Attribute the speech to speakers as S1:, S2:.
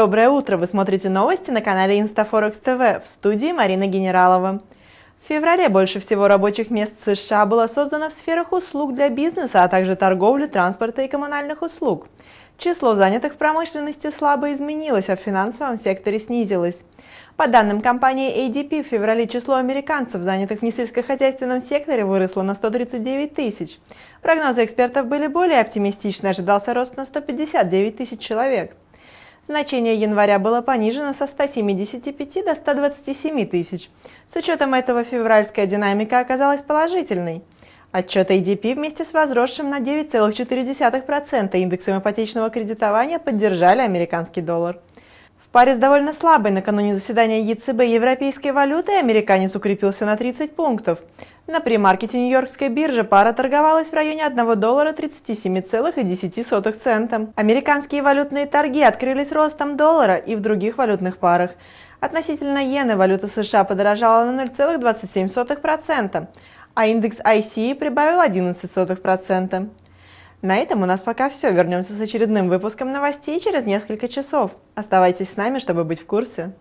S1: Доброе утро! Вы смотрите новости на канале Инстафорекс ТВ в студии Марина Генералова. В феврале больше всего рабочих мест США было создано в сферах услуг для бизнеса, а также торговли, транспорта и коммунальных услуг. Число занятых в промышленности слабо изменилось, а в финансовом секторе снизилось. По данным компании ADP, в феврале число американцев, занятых в несельскохозяйственном секторе, выросло на 139 тысяч. Прогнозы экспертов были более оптимистичны, ожидался рост на 159 тысяч человек. Значение января было понижено со 175 до 127 тысяч. С учетом этого февральская динамика оказалась положительной. Отчет ADP вместе с возросшим на 9,4% индексом ипотечного кредитования поддержали американский доллар. В паре с довольно слабой накануне заседания ЕЦБ европейской валюты американец укрепился на 30 пунктов. На премаркете Нью-Йоркской биржи пара торговалась в районе 1 доллара 37,10 цента. Американские валютные торги открылись ростом доллара и в других валютных парах. Относительно иены валюта США подорожала на 0,27%, а индекс ICE прибавил 11%. На этом у нас пока все. Вернемся с очередным выпуском новостей через несколько часов. Оставайтесь с нами, чтобы быть в курсе.